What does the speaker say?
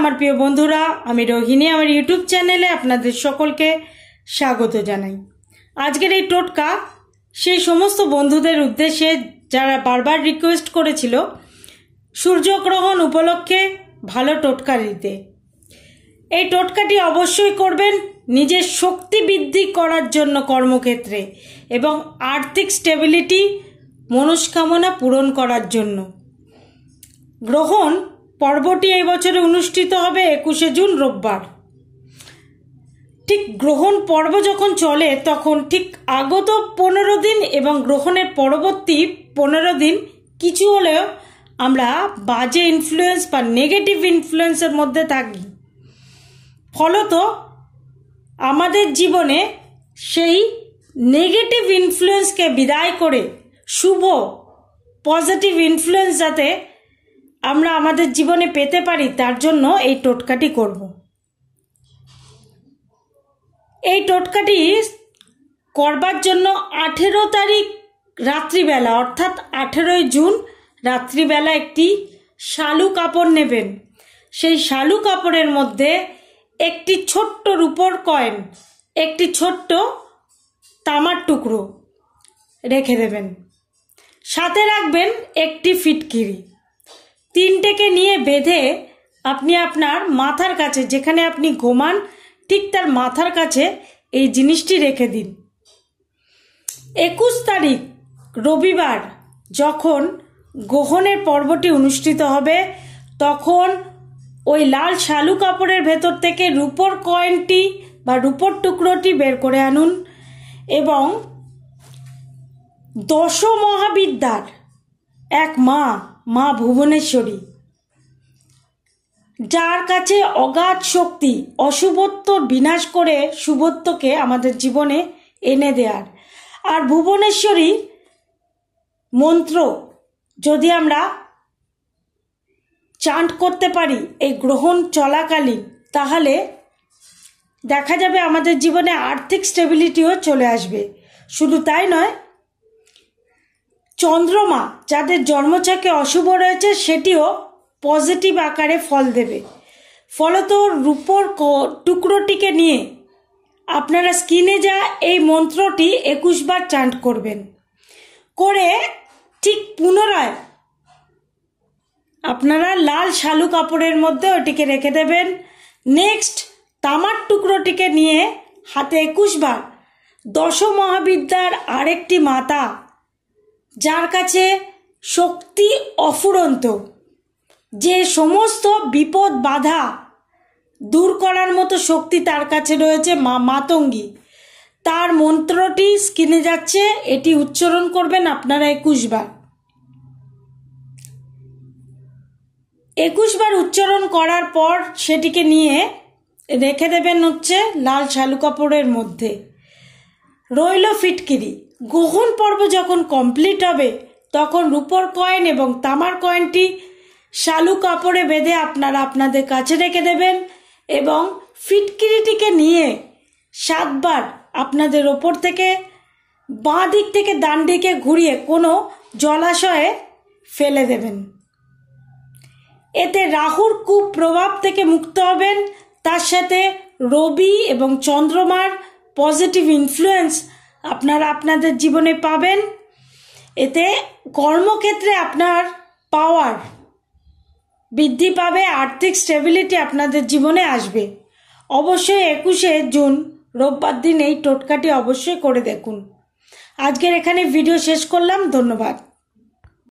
আমার প্রিয় বন্ধুরা আমি রোহিণী আমার ইউটিউব চ্যানেলে আপনাদের সকলকে স্বাগত জানাই আজকের এই টোটকা সেই সমস্ত বন্ধুদের উদ্দেশ্যে যারা বারবার রিকোয়েস্ট করেছিল সূর্যগ্রহণ উপলক্ষে ভালো টোটকা দিতে এই টোটকাটি অবশ্যই করবেন নিজের শক্তি বৃদ্ধি করার জন্য কর্মক্ষেত্রে এবং আর্থিক স্টেবিলিটি মনস্কামনা পূরণ করার জন্য গ্রহণ পর্বটি এই বছরে অনুষ্ঠিত হবে একুশে জুন রোববার ঠিক গ্রহণ পর্ব যখন চলে তখন ঠিক আগত পনেরো দিন এবং গ্রহণের পরবর্তী পনেরো দিন কিছু হলেও আমরা বাজে ইনফ্লুয়েন্স বা নেগেটিভ ইনফ্লুয়েন্সের মধ্যে থাকি ফলত আমাদের জীবনে সেই নেগেটিভ ইনফ্লুয়েন্সকে বিদায় করে শুভ পজিটিভ ইনফ্লুয়েন্স যাতে আমরা আমাদের জীবনে পেতে পারি তার জন্য এই টোটকাটি করব এই টোটকাটি করবার জন্য আঠেরো তারিখ রাত্রিবেলা অর্থাৎ আঠেরোই জুন রাত্রিবেলা একটি শালু কাপড় নেবেন সেই শালু কাপড়ের মধ্যে একটি ছোট্ট রূপর কয়েন একটি ছোট্ট তামার টুকরো রেখে দেবেন সাথে রাখবেন একটি ফিটকিরি তিনটেকে নিয়ে বেঁধে আপনি আপনার মাথার কাছে যেখানে আপনি ঘুমান ঠিক তার মাথার কাছে এই জিনিসটি রেখে দিন একুশ তারিখ রবিবার যখন গ্রহণের পর্বটি অনুষ্ঠিত হবে তখন ওই লাল শালু কাপড়ের ভেতর থেকে রূপোর কয়েনটি বা রূপোর টুকরোটি বের করে আনুন এবং দশ মহাবিদ্যার এক মা মা ভুবনেশ্বরী যার কাছে অগাধ শক্তি অশুভত্বর বিনাশ করে শুভত্বকে আমাদের জীবনে এনে দেয়ার আর ভুবনেশ্বরী মন্ত্র যদি আমরা চান্ট করতে পারি এই গ্রহণ চলাকালীন তাহলে দেখা যাবে আমাদের জীবনে আর্থিক স্টেবিলিটিও চলে আসবে শুধু তাই নয় চন্দ্রমা যাদের জন্মচাকে অশুভ রয়েছে সেটিও পজিটিভ আকারে ফল দেবে ফলত রূপর টুকরোটিকে নিয়ে আপনারা স্কিনে যা এই মন্ত্রটি একুশ বার চান্ট করবেন করে ঠিক পুনরায় আপনারা লাল শালু কাপড়ের মধ্যে ওটিকে রেখে দেবেন নেক্সট তামার টুকরোটিকে নিয়ে হাতে একুশ বার দশ মহাবিদ্যার আরেকটি মাতা যার কাছে শক্তি অফুরন্ত যে সমস্ত বিপদ বাধা দূর করার মতো শক্তি তার কাছে রয়েছে মা মাতঙ্গী তার মন্ত্রটি স্ক্রিনে যাচ্ছে এটি উচ্চারণ করবেন আপনারা একুশ বার একুশ বার উচ্চারণ করার পর সেটিকে নিয়ে রেখে দেবেন হচ্ছে লাল শালু কাপড়ের মধ্যে রইল ফিটকিরি গ্রহণ পর্ব যখন কমপ্লিট হবে তখন রূপর কয়েন এবং তামার কয়েনটি শালু কাপড়ে বেঁধে আপনারা আপনাদের কাছে রেখে দেবেন এবং ফিটকিরিটিকে নিয়ে সাতবার আপনাদের ওপর থেকে বাঁ দিক থেকে ডান দিকে ঘুরিয়ে কোনো জলাশয়ে ফেলে দেবেন এতে রাহুর কূপ প্রভাব থেকে মুক্ত হবেন তার সাথে রবি এবং চন্দ্রমার পজিটিভ ইনফ্লুয়েন্স আপনারা আপনাদের জীবনে পাবেন এতে কর্মক্ষেত্রে আপনার পাওয়ার বৃদ্ধি পাবে আর্থিক স্টেবিলিটি আপনাদের জীবনে আসবে অবশ্যই একুশে জুন রোববার দিন এই টোটকাটি অবশ্যই করে দেখুন আজকের এখানে ভিডিও শেষ করলাম ধন্যবাদ